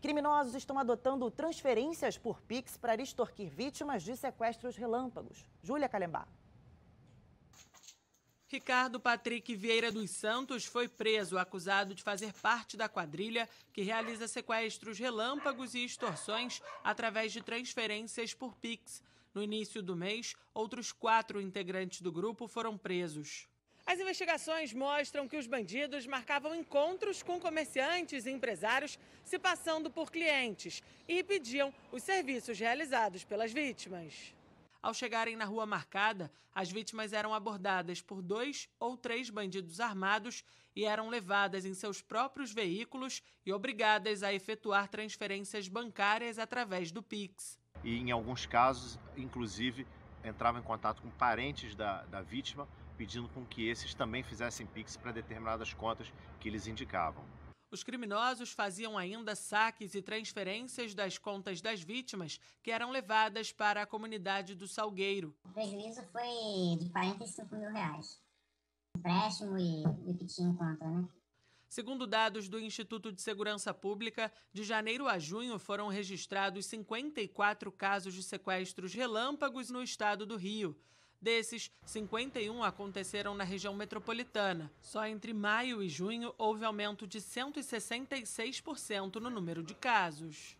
Criminosos estão adotando transferências por Pix para extorquir vítimas de sequestros relâmpagos. Júlia Calembá. Ricardo Patrick Vieira dos Santos foi preso, acusado de fazer parte da quadrilha que realiza sequestros relâmpagos e extorsões através de transferências por Pix. No início do mês, outros quatro integrantes do grupo foram presos. As investigações mostram que os bandidos marcavam encontros com comerciantes e empresários se passando por clientes e pediam os serviços realizados pelas vítimas. Ao chegarem na rua marcada, as vítimas eram abordadas por dois ou três bandidos armados e eram levadas em seus próprios veículos e obrigadas a efetuar transferências bancárias através do Pix. E em alguns casos, inclusive, entrava em contato com parentes da, da vítima, pedindo com que esses também fizessem Pix para determinadas contas que eles indicavam. Os criminosos faziam ainda saques e transferências das contas das vítimas, que eram levadas para a comunidade do Salgueiro. O prejuízo foi de 45 mil reais. Empréstimo e, o que tinha em conta, né? Segundo dados do Instituto de Segurança Pública, de janeiro a junho foram registrados 54 casos de sequestros relâmpagos no estado do Rio. Desses, 51 aconteceram na região metropolitana. Só entre maio e junho houve aumento de 166% no número de casos.